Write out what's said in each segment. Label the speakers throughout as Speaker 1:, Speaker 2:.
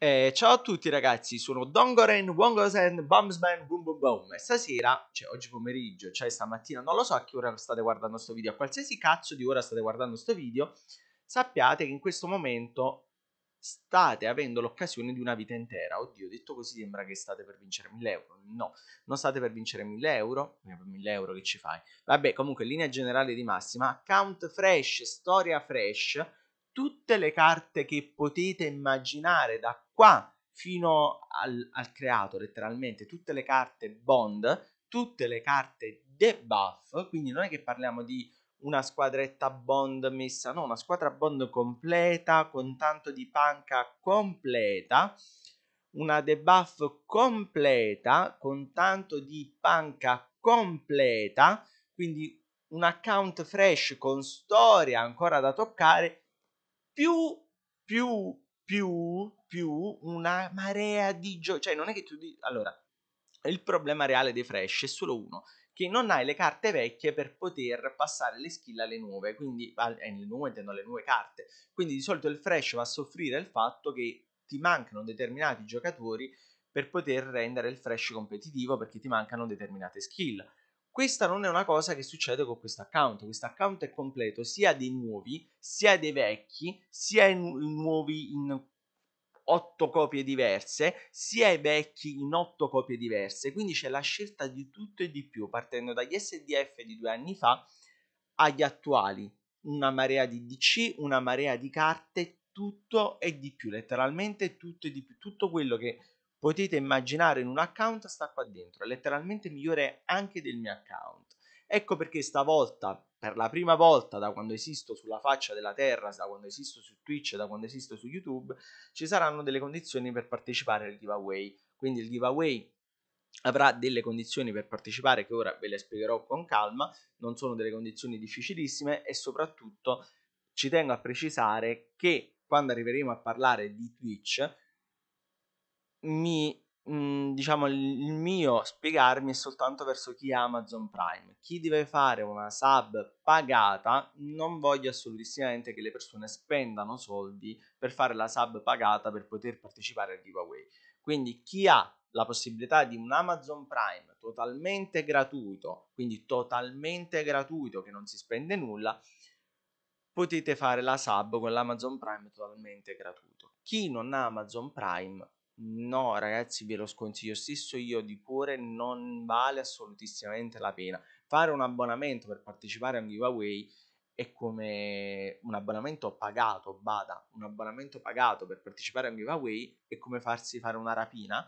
Speaker 1: Eh, ciao a tutti ragazzi, sono Dongoren, Wongosen, Bumsman, Boom Boom Boom e stasera, cioè oggi pomeriggio, cioè stamattina, non lo so a che ora state guardando questo video, a qualsiasi cazzo di ora state guardando questo video, sappiate che in questo momento state avendo l'occasione di una vita intera. Oddio, detto così sembra che state per vincere 1000 euro. No, non state per vincere 1000 euro, 1000 euro che ci fai? Vabbè, comunque linea generale di massima, account fresh, storia fresh, tutte le carte che potete immaginare da qua fino al, al creato letteralmente tutte le carte bond, tutte le carte debuff, quindi non è che parliamo di una squadretta bond messa, no, una squadra bond completa con tanto di panca completa, una debuff completa con tanto di panca completa, quindi un account fresh con storia ancora da toccare più più più, più una marea di giochi. Cioè, non è che tu dici. Allora, il problema reale dei Fresh è solo uno. Che non hai le carte vecchie per poter passare le skill alle nuove, quindi alle eh, nuove intendo le nuove carte. Quindi di solito il Fresh va a soffrire il fatto che ti mancano determinati giocatori per poter rendere il Fresh competitivo perché ti mancano determinate skill. Questa non è una cosa che succede con questo account. Questo account è completo sia dei nuovi, sia dei vecchi, sia i nuovi in otto copie diverse, sia i vecchi in otto copie diverse. Quindi c'è la scelta di tutto e di più, partendo dagli SDF di due anni fa agli attuali. Una marea di DC, una marea di carte, tutto e di più, letteralmente tutto e di più. Tutto quello che potete immaginare in un account sta qua dentro, è letteralmente migliore anche del mio account. Ecco perché stavolta, per la prima volta da quando esisto sulla faccia della terra, da quando esisto su Twitch, da quando esisto su YouTube, ci saranno delle condizioni per partecipare al giveaway. Quindi il giveaway avrà delle condizioni per partecipare che ora ve le spiegherò con calma, non sono delle condizioni difficilissime e soprattutto ci tengo a precisare che quando arriveremo a parlare di Twitch mi mh, mm, diciamo il mio spiegarmi è soltanto verso chi ha Amazon Prime. Chi deve fare una sub pagata, non voglio assolutamente che le persone spendano soldi per fare la sub pagata per poter partecipare al giveaway. Quindi chi ha la possibilità di un Amazon Prime totalmente gratuito, quindi totalmente gratuito che non si spende nulla, potete fare la sub con l'Amazon Prime totalmente gratuito. Chi non ha Amazon Prime No, ragazzi, ve lo sconsiglio stesso io di cuore, non vale assolutissimamente la pena. Fare un abbonamento per partecipare a un giveaway è come un abbonamento pagato, bada, un abbonamento pagato per partecipare a un giveaway è come farsi fare una rapina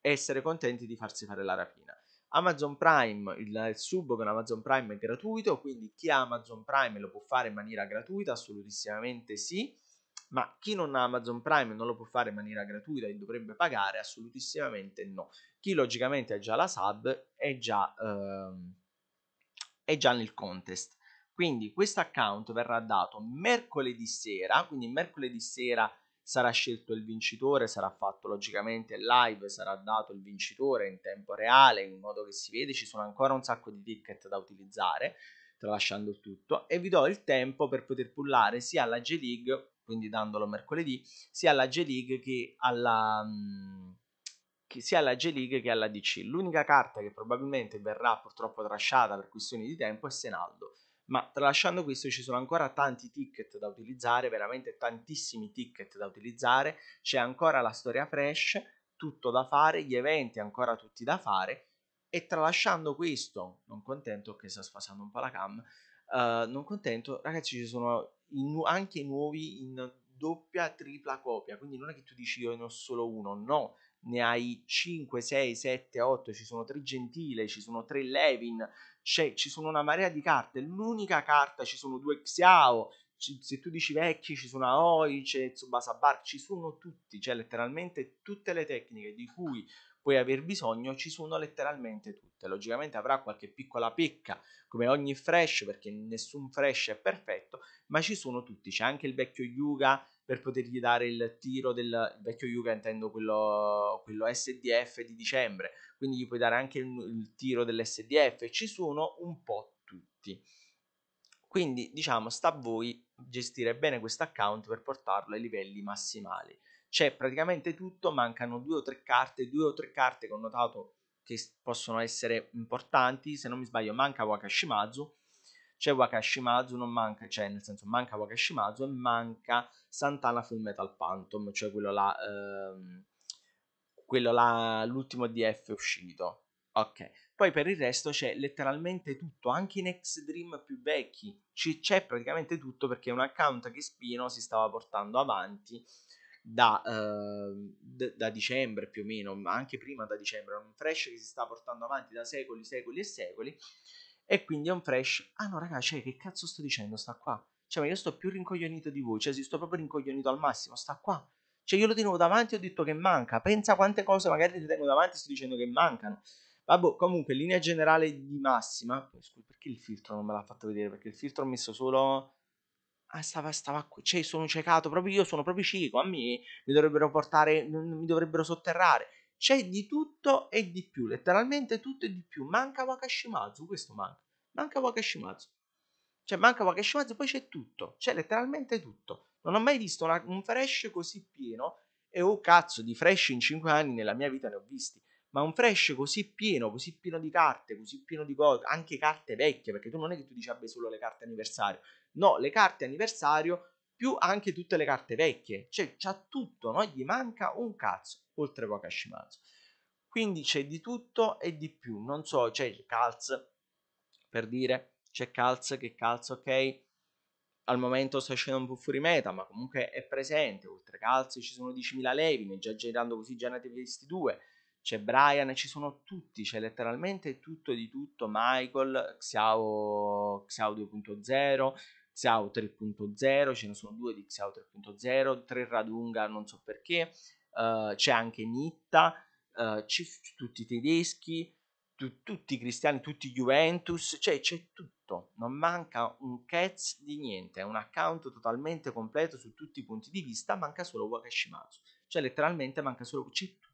Speaker 1: e essere contenti di farsi fare la rapina. Amazon Prime, il, il sub con Amazon Prime è gratuito, quindi chi ha Amazon Prime lo può fare in maniera gratuita, assolutissimamente sì ma chi non ha Amazon Prime non lo può fare in maniera gratuita e dovrebbe pagare? Assolutissimamente no. Chi logicamente ha già la sub è già, ehm, è già nel contest. Quindi questo account verrà dato mercoledì sera, quindi mercoledì sera sarà scelto il vincitore, sarà fatto logicamente live, sarà dato il vincitore in tempo reale, in modo che si vede, ci sono ancora un sacco di ticket da utilizzare, tralasciando tutto, e vi do il tempo per poter pullare sia la G-League quindi dandolo mercoledì, sia alla j league che alla, mm, che sia alla G-League che alla DC. L'unica carta che probabilmente verrà purtroppo trasciata per questioni di tempo è Senaldo. Ma tralasciando questo ci sono ancora tanti ticket da utilizzare, veramente tantissimi ticket da utilizzare, c'è ancora la storia fresh, tutto da fare, gli eventi ancora tutti da fare e tralasciando questo, non contento che sta sfasando un po' la cam, uh, non contento, ragazzi ci sono in, anche nuovi in doppia, tripla copia, quindi non è che tu dici io ne ho solo uno, no, ne hai 5, 6, 7, 8, ci sono tre Gentile, ci sono tre Levin, ci sono una marea di carte, l'unica carta ci sono due Xiao, ci, se tu dici vecchi ci sono Aoi, c'è Tsubasa Bar, ci sono tutti, cioè letteralmente tutte le tecniche di cui puoi aver bisogno, ci sono letteralmente tutte. Logicamente avrà qualche piccola pecca, come ogni fresh, perché nessun fresh è perfetto, ma ci sono tutti. C'è anche il vecchio Yuga per potergli dare il tiro del il vecchio Yuga, intendo quello, quello, SDF di dicembre, quindi gli puoi dare anche il, il tiro dell'SDF. Ci sono un po' tutti. Quindi diciamo, sta a voi gestire bene questo account per portarlo ai livelli massimali c'è praticamente tutto, mancano due o tre carte, due o tre carte che ho notato che possono essere importanti, se non mi sbaglio manca Wakashimazu, c'è Wakashimazu, non manca, cioè nel senso manca Wakashimazu e manca Santana Full Metal Phantom, cioè quello là, ehm, quello là, l'ultimo DF uscito. Ok, poi per il resto c'è letteralmente tutto, anche in X Dream più vecchi, c'è praticamente tutto perché è un account che Spino si stava portando avanti da, eh, d- da, dicembre più o meno, ma anche prima da dicembre, un fresh che si sta portando avanti da secoli, secoli e secoli, e quindi è un fresh, ah no raga, cioè che cazzo sto dicendo, sta qua, cioè ma io sto più rincoglionito di voi, cioè si sto proprio rincoglionito al massimo, sta qua, cioè io lo tenevo davanti e ho detto che manca, pensa quante cose magari ti tengo davanti e sto dicendo che mancano, Vabbè, comunque, linea generale di massima. Scusa, perché il filtro non me l'ha fatto vedere? Perché il filtro ho messo solo Ah, stava, stava qui, cioè, sono ciecato, proprio io sono proprio cieco, a me mi dovrebbero portare, mi dovrebbero sotterrare. C'è di tutto e di più, letteralmente tutto e di più. Manca Wakashimazu, questo manca. Manca Wakashimazu. Cioè, manca Wakashimazu, poi c'è tutto. C'è letteralmente tutto. Non ho mai visto una, un fresh così pieno. E oh cazzo, di fresh in 5 anni nella mia vita ne ho visti ma un fresh così pieno, così pieno di carte, così pieno di cose, anche carte vecchie, perché tu non è che tu dici abbia solo le carte anniversario, no, le carte anniversario più anche tutte le carte vecchie, cioè c'ha tutto, non gli manca un cazzo, oltre poi a Kashimazu. Quindi c'è di tutto e di più, non so, c'è il Calz, per dire, c'è Calz che Calz, ok, al momento sta scendendo un po' fuori meta, ma comunque è presente, oltre Calz ci sono 10.000 Levin, già girando così già ne avete visti due, c'è Brian, ci sono tutti, c'è letteralmente tutto di tutto, Michael, Xiao, Xiao 2.0, Xiao 3.0, ce ne sono due di Xiao 3.0, 3 Radunga, non so perché, uh, c'è anche Nitta, uh, eh, c- tutti i tedeschi, tu- tutti i cristiani, tutti i Juventus, cioè c'è tutto, non manca un cazzo di niente, è un account totalmente completo su tutti i punti di vista, manca solo Wakashimasu, cioè letteralmente manca solo, c'è tutto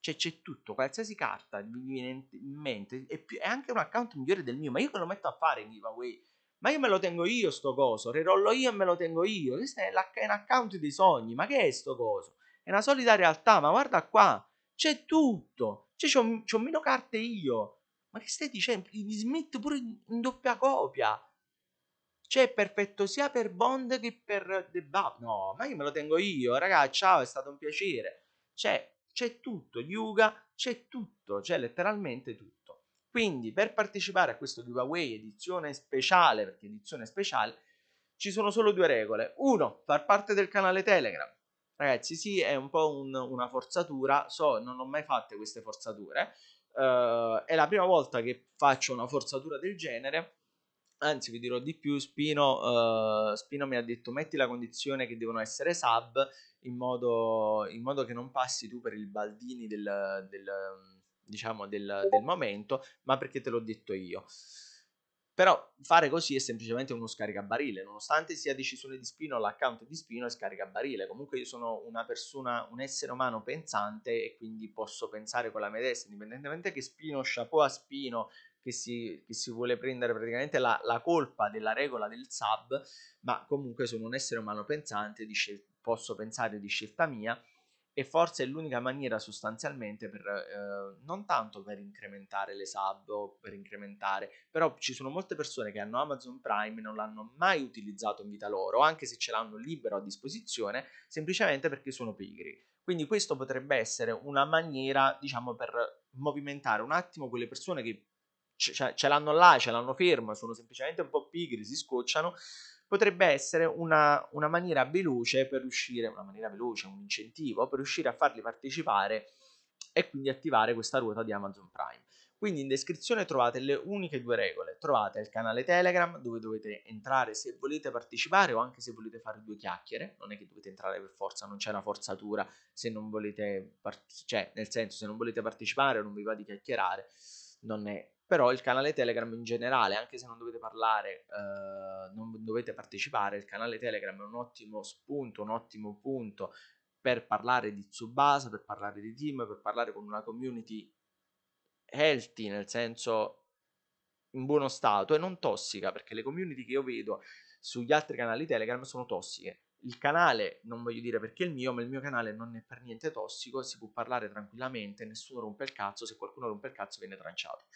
Speaker 1: cioè, c'è tutto, qualsiasi carta mi viene in mente. È, più, è anche un account migliore del mio, ma io che lo metto a fare in giveaway. Ma io me lo tengo io sto coso, rerollo io e me lo tengo io. Questo è, un account dei sogni, ma che è sto coso? È una solida realtà, ma guarda qua, c'è tutto. Cioè, c'ho, c'ho meno carte io. Ma che stai dicendo? Mi smetto pure in doppia copia. Cioè, è perfetto sia per Bond che per The Bub. No, ma io me lo tengo io, ragazzi. Ciao, è stato un piacere. Cioè, c'è tutto, yoga, c'è tutto, c'è letteralmente tutto. Quindi per partecipare a questo giveaway edizione speciale, perché edizione speciale, ci sono solo due regole. Uno, far parte del canale Telegram. Ragazzi, sì, è un po' un, una forzatura, so, non ho mai fatto queste forzature. Uh, è la prima volta che faccio una forzatura del genere Anzi, vi dirò di più, Spino, uh, Spino mi ha detto metti la condizione che devono essere sub in modo, in modo che non passi tu per il Baldini del, del diciamo, del, del momento, ma perché te l'ho detto io. Però fare così è semplicemente uno scaricabarile, nonostante sia decisione di Spino, l'account di Spino è scaricabarile. Comunque io sono una persona, un essere umano pensante e quindi posso pensare con la mia testa, indipendentemente che Spino, chapeau a Spino, che si, che si vuole prendere praticamente la, la, colpa della regola del sub, ma comunque sono un essere umano pensante, scel- posso pensare di scelta mia e forse è l'unica maniera sostanzialmente per, eh, non tanto per incrementare le sub o per incrementare, però ci sono molte persone che hanno Amazon Prime e non l'hanno mai utilizzato in vita loro, anche se ce l'hanno libero a disposizione, semplicemente perché sono pigri. Quindi questo potrebbe essere una maniera, diciamo, per movimentare un attimo quelle persone che ce, cioè, ce l'hanno là, ce l'hanno ferma, sono semplicemente un po' pigri, si scocciano, potrebbe essere una, una maniera veloce per riuscire, una maniera veloce, un incentivo per riuscire a farli partecipare e quindi attivare questa ruota di Amazon Prime. Quindi in descrizione trovate le uniche due regole, trovate il canale Telegram dove dovete entrare se volete partecipare o anche se volete fare due chiacchiere, non è che dovete entrare per forza, non c'è una forzatura se non volete, part- cioè nel senso se non volete partecipare o non vi va di chiacchierare, non è però il canale Telegram in generale, anche se non dovete parlare, eh, non dovete partecipare, il canale Telegram è un ottimo spunto, un ottimo punto per parlare di Tsubasa, per parlare di team, per parlare con una community healthy, nel senso in buono stato e non tossica, perché le community che io vedo sugli altri canali Telegram sono tossiche il canale, non voglio dire perché è il mio, ma il mio canale non è per niente tossico, si può parlare tranquillamente, nessuno rompe il cazzo, se qualcuno rompe il cazzo viene tranciato.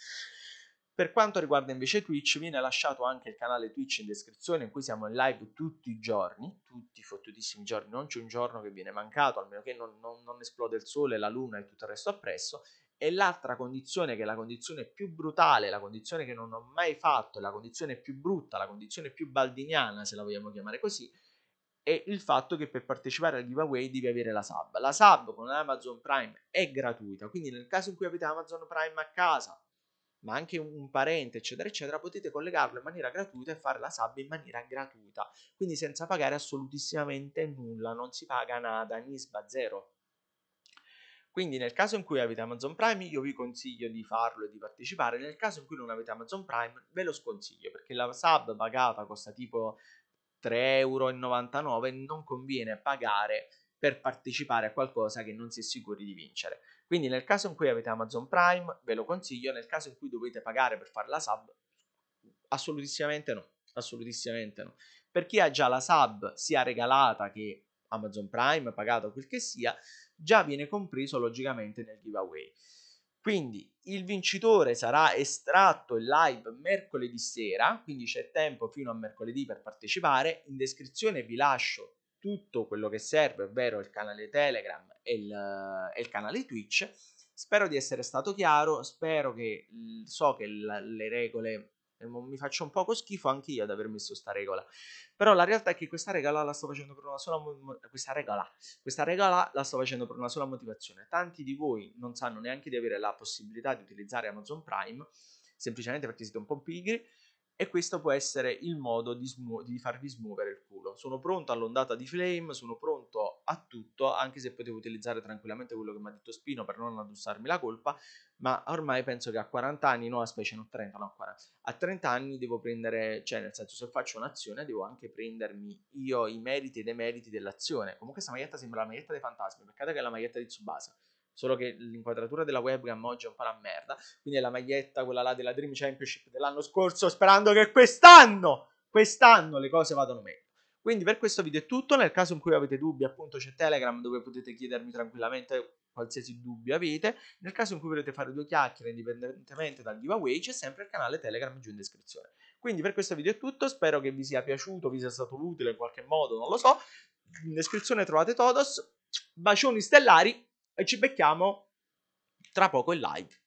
Speaker 1: Per quanto riguarda invece Twitch, viene lasciato anche il canale Twitch in descrizione in cui siamo in live tutti i giorni, tutti i fottutissimi giorni, non c'è un giorno che viene mancato, almeno che non, non, non esplode il sole, la luna e tutto il resto appresso. E l'altra condizione, che è la condizione più brutale, la condizione che non ho mai fatto, la condizione più brutta, la condizione più baldiniana, se la vogliamo chiamare così, e il fatto che per partecipare al giveaway devi avere la sub. La sub con Amazon Prime è gratuita, quindi nel caso in cui avete Amazon Prime a casa, ma anche un parente, eccetera, eccetera, potete collegarlo in maniera gratuita e fare la sub in maniera gratuita, quindi senza pagare assolutissimamente nulla, non si paga nada, NISBA zero. Quindi nel caso in cui avete Amazon Prime io vi consiglio di farlo e di partecipare, nel caso in cui non avete Amazon Prime ve lo sconsiglio perché la sub pagata costa tipo 3,99€ non conviene pagare per partecipare a qualcosa che non si è sicuri di vincere. Quindi nel caso in cui avete Amazon Prime ve lo consiglio, nel caso in cui dovete pagare per fare la sub, assolutissimamente no, assolutamente no. Per chi ha già la sub sia regalata che Amazon Prime, pagato quel che sia, già viene compreso logicamente nel giveaway. Quindi il vincitore sarà estratto in live mercoledì sera, quindi c'è tempo fino a mercoledì per partecipare. In descrizione vi lascio tutto quello che serve, ovvero il canale Telegram e il, e il canale Twitch. Spero di essere stato chiaro, spero che so che la, le regole mi faccio un poco schifo anche io ad aver messo questa regola. Però la realtà è che questa regola la sto facendo per una sola questa regola, questa regola la sto facendo per una sola motivazione. Tanti di voi non sanno neanche di avere la possibilità di utilizzare Amazon Prime semplicemente perché siete un po' pigri e questo può essere il modo di, smu- di farvi smuovere il culo. Sono pronto all'ondata di flame, sono pronto a tutto, anche se potevo utilizzare tranquillamente quello che mi ha detto Spino per non addossarmi la colpa, ma ormai penso che a 40 anni, no specie non 30, no 40, a 30 anni devo prendere, cioè nel senso se faccio un'azione devo anche prendermi io i meriti e i demeriti dell'azione. Comunque questa maglietta sembra la maglietta dei fantasmi, peccato che è la maglietta di Tsubasa Solo che l'inquadratura della webcam oggi è un po' la merda. Quindi è la maglietta, quella là della Dream Championship dell'anno scorso, sperando che quest'anno, quest'anno le cose vadano meglio. Quindi per questo video è tutto. Nel caso in cui avete dubbi, appunto c'è Telegram dove potete chiedermi tranquillamente qualsiasi dubbio avete. Nel caso in cui volete fare due chiacchiere indipendentemente dal giveaway, c'è sempre il canale Telegram giù in descrizione. Quindi per questo video è tutto, spero che vi sia piaciuto, vi sia stato utile in qualche modo, non lo so. In descrizione trovate Todos. Bacioni stellari e ci becchiamo tra poco in live.